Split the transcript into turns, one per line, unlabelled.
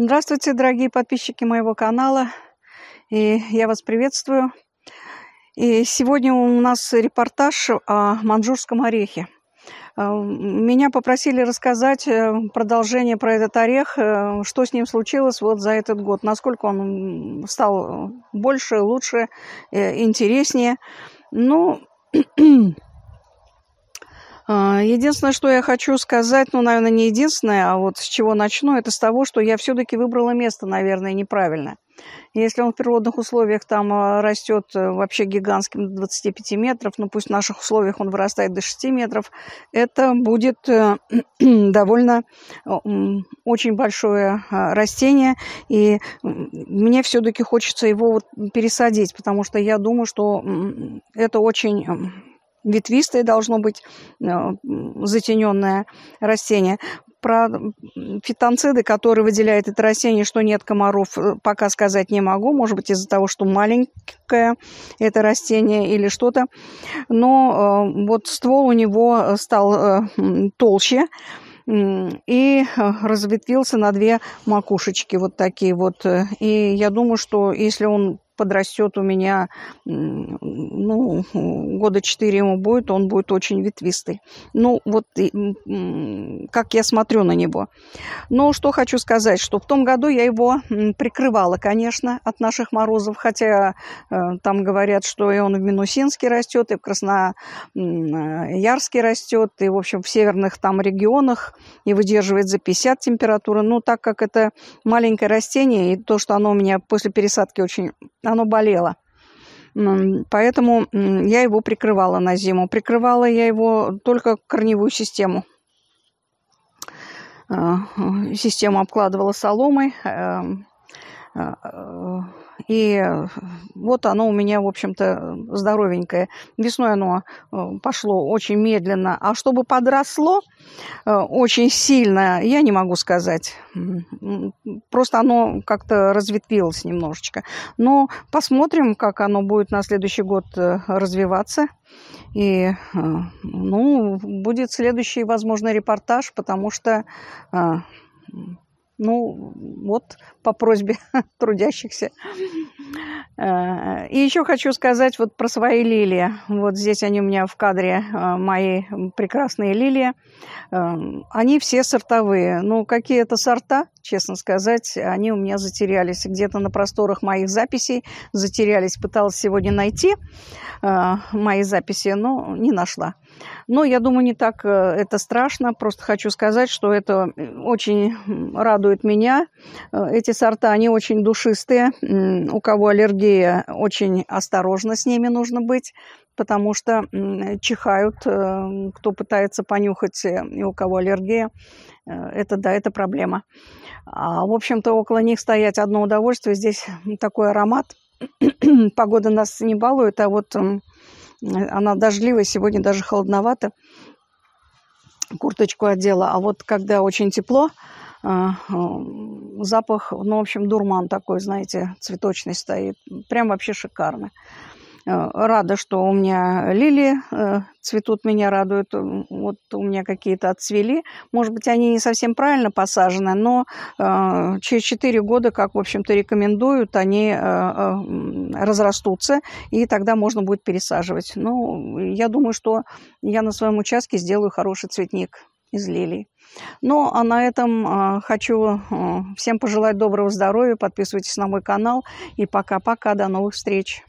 Здравствуйте, дорогие подписчики моего канала. И я вас приветствую. И сегодня у нас репортаж о манжурском орехе. Э, меня попросили рассказать э, продолжение про этот орех, э, что с ним случилось вот за этот год, насколько он стал больше, лучше, интереснее. Ну, А, единственное, что я хочу сказать, ну, наверное, не единственное, а вот с чего начну, это с того, что я все-таки выбрала место, наверное, неправильно. Если он в природных условиях там а, растет э, вообще гигантским до 25 метров, ну пусть в наших условиях он вырастает до 6 метров, это будет э, довольно очень большое а, растение. И мне все-таки хочется его вот пересадить, потому что я думаю, что это очень ветвистое должно быть э, затененное растение. Про фитонциды, которые выделяет это растение, что нет комаров, э, пока сказать не могу. Может быть, из-за того, что маленькое это растение или что-то. Но э, вот ствол у него стал толще и разветвился на две макушечки вот такие вот. И я думаю, что если он подрастет у меня, ну, года 4 ему будет, он будет очень ветвистый. Ну, вот как я смотрю на него. Но что хочу сказать, что в том году я его прикрывала, конечно, от наших морозов, хотя э, там говорят, что и он в Минусинске растет, и в Красноярске э, растет, и, в общем, в северных там регионах, и выдерживает за 50 температуры. Ну, так как это маленькое растение, и то, что оно у меня после пересадки очень оно болело. Поэтому я его прикрывала на зиму. Прикрывала я его только корневую систему. А, систему обкладывала соломой, эм, а, э, и вот оно у меня, в общем-то, здоровенькое. Весной оно э, пошло очень медленно. А чтобы подросло э, очень сильно, я не могу сказать. Просто оно как-то разветвилось немножечко. Но посмотрим, как оно будет на следующий год развиваться. И, ну, будет следующий, возможно, репортаж, потому что ну, вот по просьбе трудящихся Э, и еще хочу сказать вот про свои лилии. Вот здесь они у меня в кадре, э, мои прекрасные лилии. Эм, они все сортовые. Ну, какие это сорта, честно сказать, они у меня затерялись. Где-то на просторах моих записей затерялись. Пыталась сегодня найти э, мои записи, но не нашла. Но я думаю, не так это страшно. Просто хочу сказать, что это очень радует меня. Эти сорта, они очень душистые. У кого аллергия аллергия, очень осторожно с ними нужно быть, потому что чихают, э, кто пытается понюхать э, и у кого аллергия, э, это да, это проблема. А, в общем-то, около них стоять одно удовольствие. Здесь такой аромат. Погода нас не балует, а вот она дождливая, сегодня даже холодновато. Курточку одела. А вот когда очень тепло, запах, ну, в общем, дурман такой, знаете, цветочный стоит. Прям вообще шикарно. Э, рада, что у меня лилии э, цветут, меня радуют. Вот у меня какие-то отцвели. Может быть, они не совсем правильно посажены, но э, через 4 года, как, в общем-то, рекомендуют, они разрастутся, и тогда можно будет пересаживать. Ну, я думаю, что я на своем участке сделаю хороший цветник из лилий. Ну, а на этом а, хочу э, всем пожелать доброго здоровья. Подписывайтесь на мой канал. И пока-пока. До новых встреч.